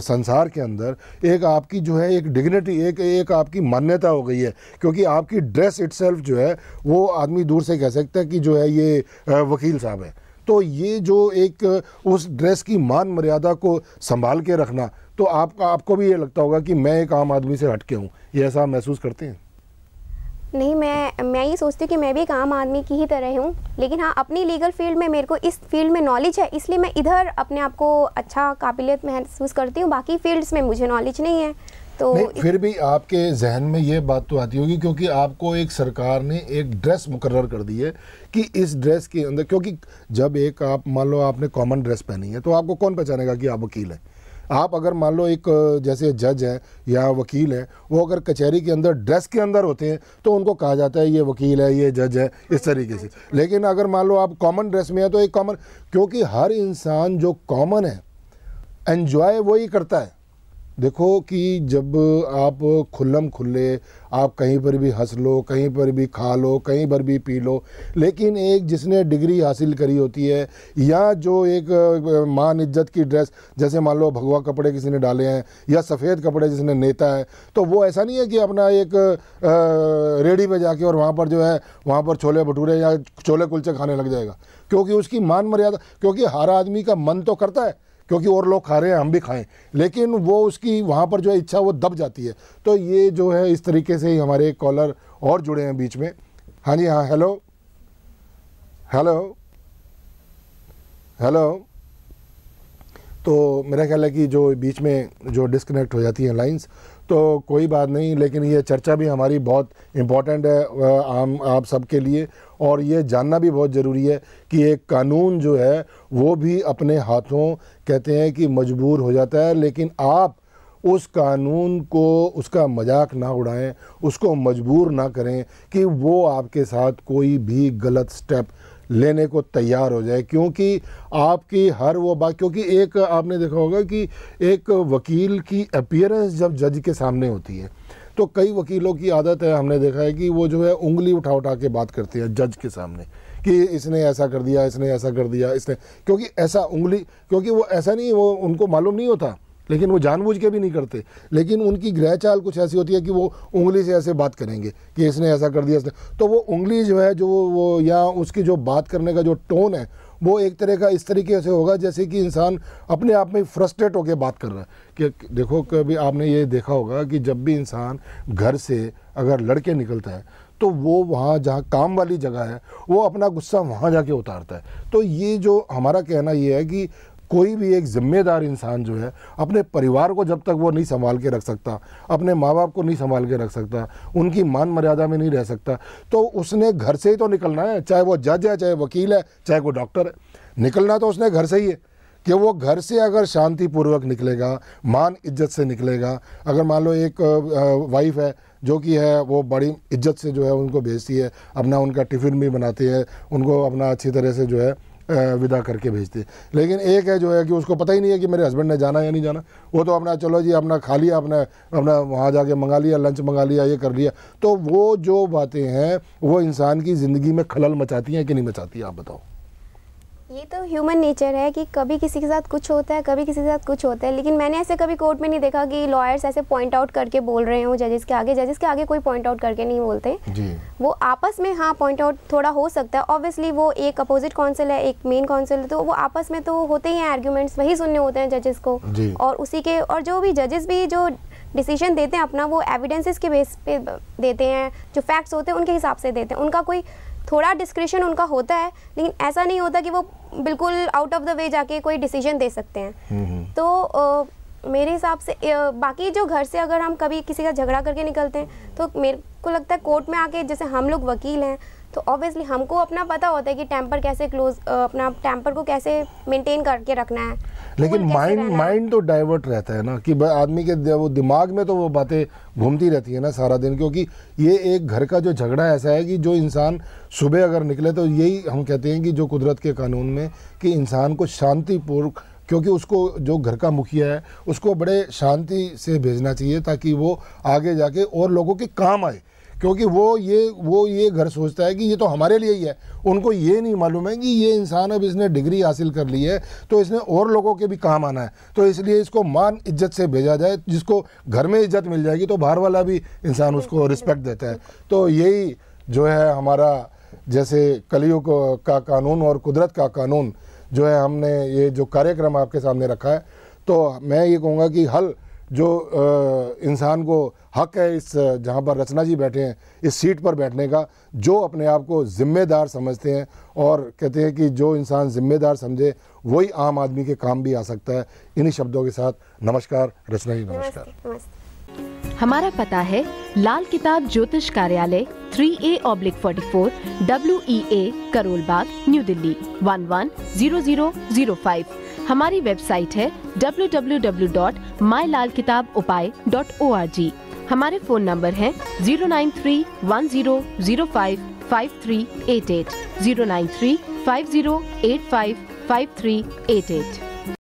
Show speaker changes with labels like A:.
A: संसार के अंदर एक आपकी जो है एक डिग्निटी एक एक आपकी मान्यता हो गई है क्योंकि आपकी ड्रेस इट जो है वो आदमी दूर से कह सकता है कि जो है ये वकील साहब है तो ये जो एक उस ड्रेस की मान मर्यादा को संभाल के रखना तो आपका आपको भी ये लगता होगा कि मैं एक आम आदमी से हट के हूँ ये ऐसा महसूस करते हैं
B: नहीं मैं मैं ये सोचती हूँ कि मैं भी एक आम आदमी की ही तरह हूँ लेकिन हाँ अपनी लीगल फील्ड में मेरे को इस फील्ड में नॉलेज है इसलिए मैं इधर अपने आप को अच्छा काबिलियत महसूस करती हूँ बाकी फील्ड्स में मुझे नॉलेज नहीं है
A: तो नहीं, फिर भी आपके जहन में ये बात तो आती होगी क्योंकि आपको एक सरकार ने एक ड्रेस मुकर कर दी है कि इस ड्रेस के अंदर क्योंकि जब एक आप मान लो आपने कॉमन ड्रेस पहनी है तो आपको कौन पहचानेगा कि आप वकील हैं आप अगर मान लो एक जैसे जज है या वकील है वो अगर कचहरी के अंदर ड्रेस के अंदर होते हैं तो उनको कहा जाता है ये वकील है ये जज है इस तरीके से लेकिन अगर मान लो आप कॉमन ड्रेस में हैं तो एक कॉमन क्योंकि हर इंसान जो कॉमन है एन्जॉय वही करता है देखो कि जब आप खुल्लम खुल्ले आप कहीं पर भी हंस लो कहीं पर भी खा लो कहीं पर भी पी लो लेकिन एक जिसने डिग्री हासिल करी होती है या जो एक मान इज्जत की ड्रेस जैसे मान लो भगवा कपड़े किसी ने डाले हैं या सफ़ेद कपड़े जिसने नेता है तो वो ऐसा नहीं है कि अपना एक रेडी पे जाके और वहाँ पर जो है वहाँ पर छोले भटूरे या छोले कुलचे खाने लग जाएगा क्योंकि उसकी मान मर्यादा क्योंकि हर आदमी का मन तो करता है क्योंकि और लोग खा रहे हैं हम भी खाएं लेकिन वो उसकी वहाँ पर जो है इच्छा वो दब जाती है तो ये जो है इस तरीके से ही हमारे कॉलर और जुड़े हैं बीच में हाँ जी हाँ हेलो हेलो हेलो तो मेरा ख्याल है कि जो बीच में जो डिस्कनेक्ट हो जाती हैं लाइंस तो कोई बात नहीं लेकिन ये चर्चा भी हमारी बहुत इम्पॉर्टेंट है आम आप सबके लिए और ये जानना भी बहुत ज़रूरी है कि एक कानून जो है वो भी अपने हाथों कहते हैं कि मजबूर हो जाता है लेकिन आप उस कानून को उसका मजाक ना उड़ाएं उसको मजबूर ना करें कि वो आपके साथ कोई भी गलत स्टेप लेने को तैयार हो जाए क्योंकि आपकी हर वो बात क्योंकि एक आपने देखा होगा कि एक वकील की अपियरेंस जब जज के सामने होती है तो कई वकीलों की आदत है हमने देखा है कि वो जो है उंगली उठा उठा के बात करते हैं जज के सामने कि इसने ऐसा कर दिया इसने ऐसा कर दिया इसने क्योंकि ऐसा उंगली क्योंकि वो ऐसा नहीं वो उनको मालूम नहीं होता लेकिन वो जानबूझ के भी नहीं करते लेकिन उनकी ग्रह चाल कुछ ऐसी होती है कि वो उंगली से ऐसे बात करेंगे कि इसने ऐसा कर दिया इसने तो वो उंगली जो है जो वो या उसकी जो बात करने का जो टोन है वो एक तरह का इस तरीके से होगा जैसे कि इंसान अपने आप में फ्रस्ट्रेट होकर बात कर रहा है कि देखो कभी आपने ये देखा होगा कि जब भी इंसान घर से अगर लड़के निकलता है तो वो वहाँ जहाँ काम वाली जगह है वो अपना गुस्सा वहाँ जाके उतारता है तो ये जो हमारा कहना ये है कि कोई भी एक जिम्मेदार इंसान जो है अपने परिवार को जब तक वो नहीं संभाल के रख सकता अपने माँ बाप को नहीं संभाल के रख सकता उनकी मान मर्यादा में नहीं रह सकता तो उसने घर से ही तो निकलना है चाहे वो जज है चाहे वकील है चाहे वो डॉक्टर है निकलना तो उसने घर से ही है कि वो घर से अगर शांतिपूर्वक निकलेगा मान इज्जत से निकलेगा अगर मान लो एक वाइफ है जो कि है वो बड़ी इज्जत से जो है उनको भेजती है अपना उनका टिफ़िन भी बनाती है उनको अपना अच्छी तरह से जो है विदा करके भेजते हैं लेकिन एक है जो है कि उसको पता ही नहीं है कि मेरे हस्बैंड ने जाना या नहीं जाना वो तो अपना चलो जी अपना खा लिया अपने अपना वहाँ जाके मंगा लिया लंच मंगा लिया ये कर लिया तो वो जो बातें हैं वो इंसान की ज़िंदगी में खलल मचाती हैं कि नहीं मचाती आप बताओ
B: ये तो ह्यूमन नेचर है कि कभी किसी के साथ कुछ होता है कभी किसी के साथ कुछ होता है लेकिन मैंने ऐसे कभी कोर्ट में नहीं देखा कि लॉयर्स ऐसे पॉइंट आउट करके बोल रहे हो जजेस के आगे जजेस के आगे कोई पॉइंट आउट करके नहीं बोलते वो आपस में हाँ पॉइंट आउट थोड़ा हो सकता है ऑब्वियसली वो एक अपोजिट काउंसिल है एक मेन काउंसिल है तो वो आपस में तो होते ही हैं आर्ग्यूमेंट्स वही सुनने होते हैं जजेस को और उसी के और जो भी जजेस भी जो डिसीजन देते हैं अपना वो एविडेंसेस के बेस पे देते हैं जो फैक्ट्स होते हैं उनके हिसाब से देते हैं उनका कोई थोड़ा डिस्क्रिशन उनका होता है लेकिन ऐसा नहीं होता कि वो बिल्कुल आउट ऑफ द वे जाके कोई डिसीजन दे सकते हैं हम्म, हम्म। तो मेरे हिसाब से बाकी जो घर से अगर हम कभी किसी का झगड़ा करके निकलते हैं तो मेरे को लगता है कोर्ट में आके जैसे हम लोग वकील हैं तो ऑब्वियसली हमको अपना पता होता है कि टेम्पर कैसे क्लोज अपना टेम्पर को कैसे मेंटेन करके रखना है
A: लेकिन माइंड माइंड तो डाइवर्ट रहता है ना कि आदमी के वो दिमाग में तो वो बातें घूमती रहती है ना सारा दिन क्योंकि ये एक घर का जो झगड़ा ऐसा है कि जो इंसान सुबह अगर निकले तो यही हम कहते हैं कि जो कुदरत के कानून में कि इंसान को शांतिपूर्वक क्योंकि उसको जो घर का मुखिया है उसको बड़े शांति से भेजना चाहिए ताकि वो आगे जाके और लोगों के काम आए क्योंकि वो ये वो ये घर सोचता है कि ये तो हमारे लिए ही है उनको ये नहीं मालूम है कि ये इंसान अब इसने डिग्री हासिल कर ली है तो इसने और लोगों के भी काम आना है तो इसलिए इसको मान इज्जत से भेजा जाए जिसको घर में इज्जत मिल जाएगी तो बाहर वाला भी इंसान उसको रिस्पेक्ट देता है तो यही जो है हमारा जैसे कलियुग का कानून और कुदरत का कानून जो है हमने ये जो कार्यक्रम आपके सामने रखा है तो मैं ये कहूँगा कि हल जो इंसान को हक है इस जहाँ पर रचना जी बैठे हैं इस सीट पर बैठने का जो अपने आप को ज़िम्मेदार समझते हैं और कहते हैं कि जो इंसान ज़िम्मेदार समझे वही आम आदमी के काम भी आ सकता है इन्हीं शब्दों के साथ नमस्कार रचना जी नमस्कार
B: हमारा पता है लाल किताब ज्योतिष कार्यालय three A oblique forty four W E A Karol Bagh new Delhi one one zero zero zero five हमारी वेबसाइट है www.mylalkitabupai.org हमारे फोन नंबर है zero nine three one zero zero five five three eight eight zero nine three five zero eight five five three eight eight